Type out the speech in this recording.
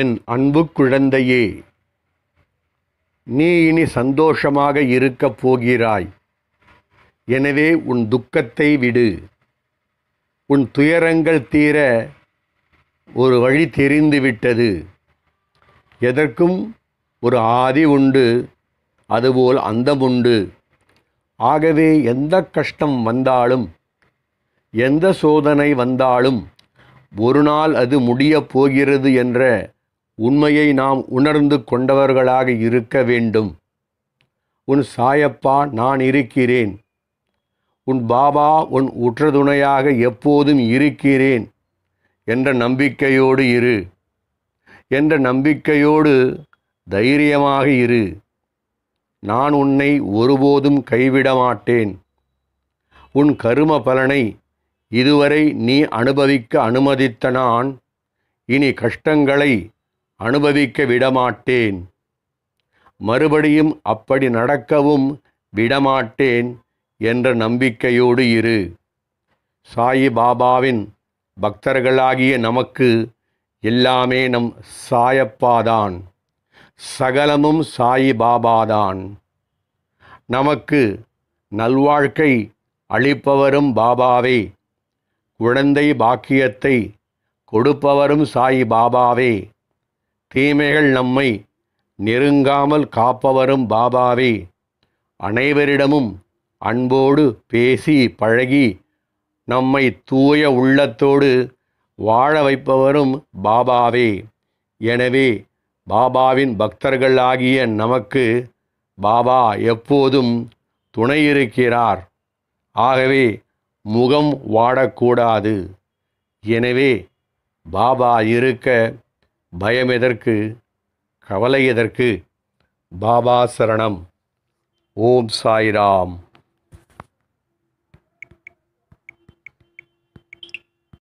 என் அன்பு குழந்தையே நீ இனி சந்தோஷமாக இருக்கப் போகிறாய் எனவே உன் துக்கத்தை விடு உன் துயரங்கள் தீர ஒரு வழி தெரிந்துவிட்டது எதற்கும் ஒரு ஆதி உண்டு அதுபோல் அந்தம் உண்டு ஆகவே எந்த கஷ்டம் வந்தாலும் எந்த சோதனை வந்தாலும் ஒரு நாள் அது முடியப் போகிறது என்ற உண்மையை நாம் உணர்ந்து கொண்டவர்களாக இருக்க வேண்டும் உன் சாயப்பா நான் இருக்கிறேன் உன் பாபா உன் உற்றதுணையாக எப்போதும் இருக்கிறேன் என்ற நம்பிக்கையோடு இரு என்ற நம்பிக்கையோடு தைரியமாக இரு நான் உன்னை ஒருபோதும் கைவிட மாட்டேன் உன் கரும பலனை இதுவரை நீ அனுபவிக்க அனுமதித்த நான் இனி கஷ்டங்களை அனுபவிக்க விடமாட்டேன் மறுபடியும் அப்படி நடக்கவும் விடமாட்டேன் என்ற நம்பிக்கையோடு இரு சாயி பாபாவின் பக்தர்களாகிய நமக்கு எல்லாமே நம் சாயப்பாதான் சகலமும் சாயி பாபாதான் நமக்கு நல்வாழ்க்கை அளிப்பவரும் பாபாவே குழந்தை பாக்கியத்தை கொடுப்பவரும் சாயி பாபாவே தீமைகள் நம்மை நெருங்காமல் காப்பவரும் பாபாவே அனைவரிடமும் அன்போடு பேசி பழகி நம்மை தூய உள்ளத்தோடு வாழ வைப்பவரும் பாபாவே எனவே பாபாவின் பக்தர்கள் ஆகிய நமக்கு பாபா எப்போதும் துணை இருக்கிறார் ஆகவே முகம் வாடக்கூடாது எனவே பாபா இருக்க பயம் எதற்கு கவலை எதற்கு பாபா சரணம் ஓம் சாய்ராம்